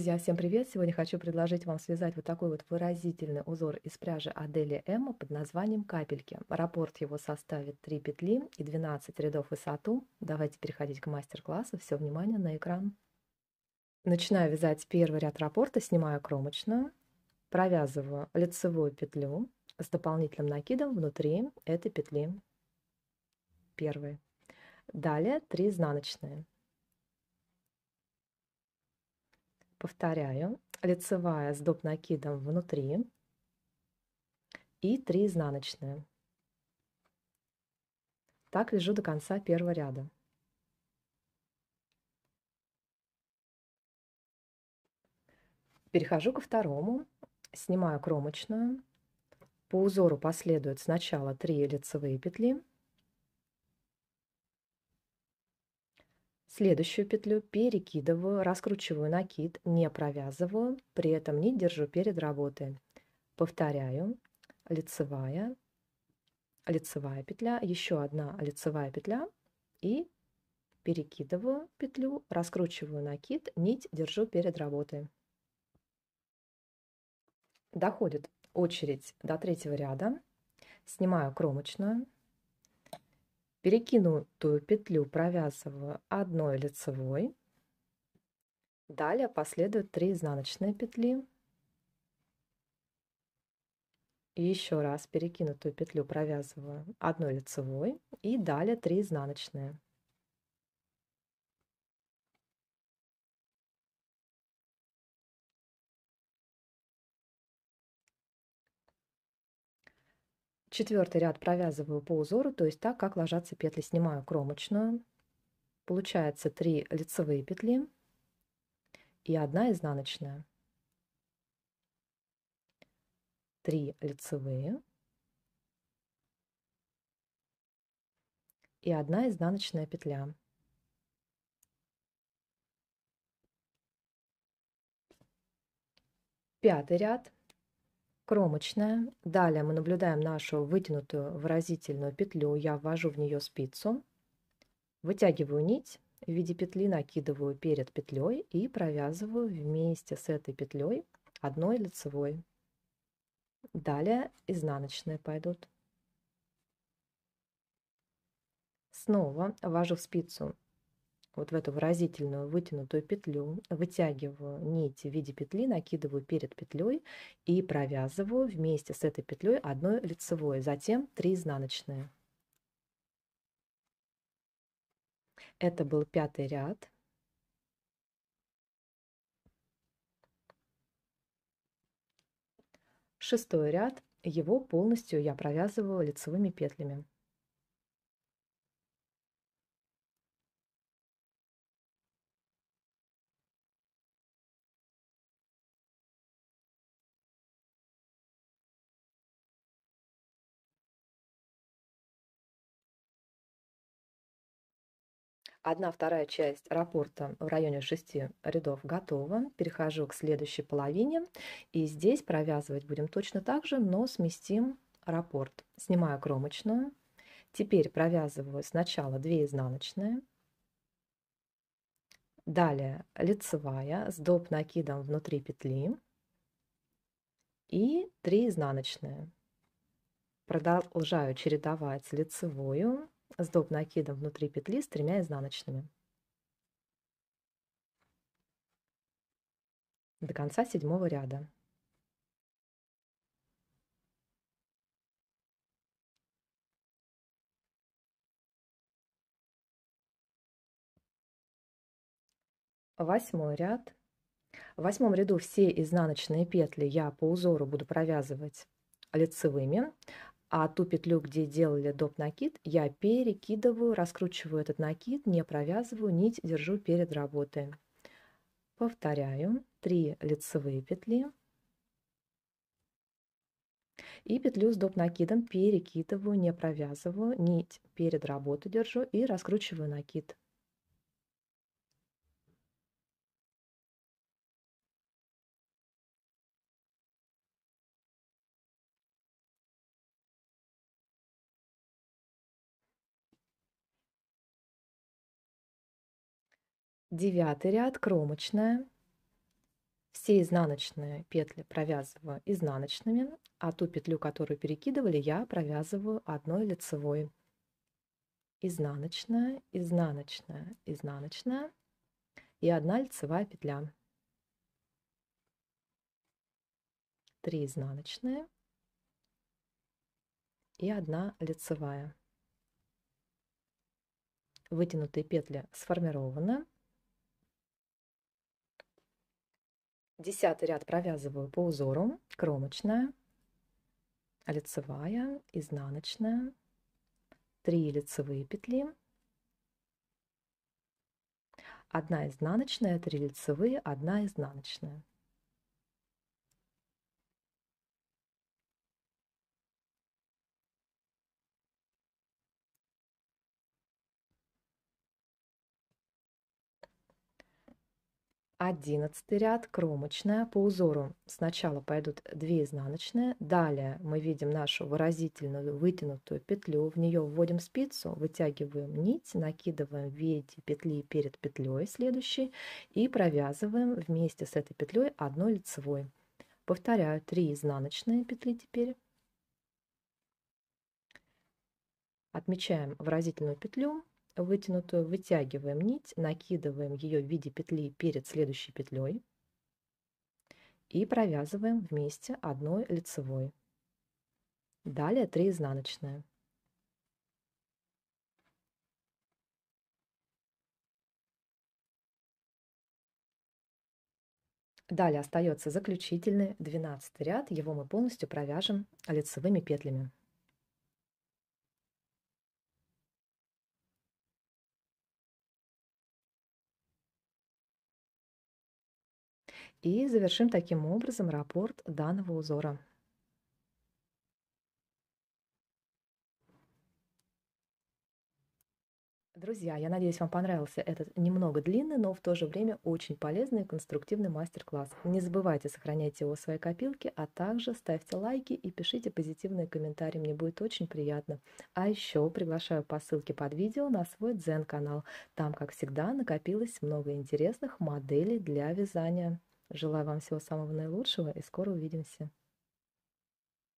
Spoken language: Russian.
Друзья, всем привет! Сегодня хочу предложить вам связать вот такой вот выразительный узор из пряжи Адели Эмма под названием «Капельки». Раппорт его составит 3 петли и 12 рядов высоту. Давайте переходить к мастер-классу. Все внимание на экран. Начинаю вязать первый ряд раппорта, снимаю кромочную, провязываю лицевую петлю с дополнительным накидом внутри этой петли. Первой. Далее 3 изнаночные. Повторяю. Лицевая с доп. накидом внутри. И 3 изнаночные. Так вяжу до конца первого ряда. Перехожу ко второму, снимаю кромочную. По узору последуют сначала 3 лицевые петли, Следующую петлю перекидываю, раскручиваю накид, не провязываю, при этом не держу перед работой. Повторяю, лицевая, лицевая петля, еще одна лицевая петля и перекидываю петлю, раскручиваю накид, нить держу перед работой. Доходит очередь до третьего ряда, снимаю кромочную, перекинутую петлю провязываю одной лицевой, далее последуют 3 изнаночные петли, еще раз перекинутую петлю провязываю одной лицевой и далее 3 изнаночные. Четвертый ряд провязываю по узору, то есть так, как ложатся петли, снимаю кромочную. Получается 3 лицевые петли и 1 изнаночная. 3 лицевые и 1 изнаночная петля. Пятый ряд кромочная. Далее мы наблюдаем нашу вытянутую выразительную петлю. Я ввожу в нее спицу, вытягиваю нить в виде петли, накидываю перед петлей и провязываю вместе с этой петлей одной лицевой. Далее изнаночные пойдут. Снова ввожу в спицу вот в эту выразительную вытянутую петлю, вытягиваю нить в виде петли, накидываю перед петлей и провязываю вместе с этой петлей одной лицевой, затем 3 изнаночные. Это был пятый ряд. Шестой ряд. Его полностью я провязываю лицевыми петлями. Одна вторая часть рапорта в районе шести рядов готова. Перехожу к следующей половине. И здесь провязывать будем точно так же, но сместим рапорт. Снимаю кромочную. Теперь провязываю сначала 2 изнаночные. Далее лицевая с доп накидом внутри петли. И 3 изнаночные. Продолжаю чередовать лицевую с доп. накидом внутри петли с тремя изнаночными. До конца седьмого ряда. Восьмой ряд. В восьмом ряду все изнаночные петли я по узору буду провязывать лицевыми, а ту петлю, где делали доп накид, я перекидываю, раскручиваю этот накид, не провязываю нить, держу перед работой. Повторяю 3 лицевые петли и петлю с доп накидом перекидываю, не провязываю, нить перед работой держу и раскручиваю накид. Девятый ряд кромочная. Все изнаночные петли провязываю изнаночными, а ту петлю, которую перекидывали, я провязываю одной лицевой. Изнаночная, изнаночная, изнаночная и одна лицевая петля. 3 изнаночные и 1 лицевая. Вытянутые петли сформированы. Десятый ряд провязываю по узору. Кромочная, лицевая, изнаночная, три лицевые петли, одна изнаночная, три лицевые, одна изнаночная. 11 ряд кромочная по узору. Сначала пойдут 2 изнаночные, далее мы видим нашу выразительную вытянутую петлю, в нее вводим спицу, вытягиваем нить, накидываем в виде петли перед петлей следующей и провязываем вместе с этой петлей одной лицевой. Повторяю 3 изнаночные петли теперь. Отмечаем выразительную петлю, вытянутую, вытягиваем нить, накидываем ее в виде петли перед следующей петлей и провязываем вместе одной лицевой. Далее 3 изнаночные. Далее остается заключительный 12 ряд, его мы полностью провяжем лицевыми петлями. И завершим таким образом раппорт данного узора. Друзья, я надеюсь, вам понравился этот немного длинный, но в то же время очень полезный и конструктивный мастер-класс. Не забывайте сохранять его в своей копилке, а также ставьте лайки и пишите позитивные комментарии, мне будет очень приятно. А еще приглашаю по ссылке под видео на свой Дзен-канал. Там, как всегда, накопилось много интересных моделей для вязания. Желаю вам всего самого наилучшего и скоро увидимся.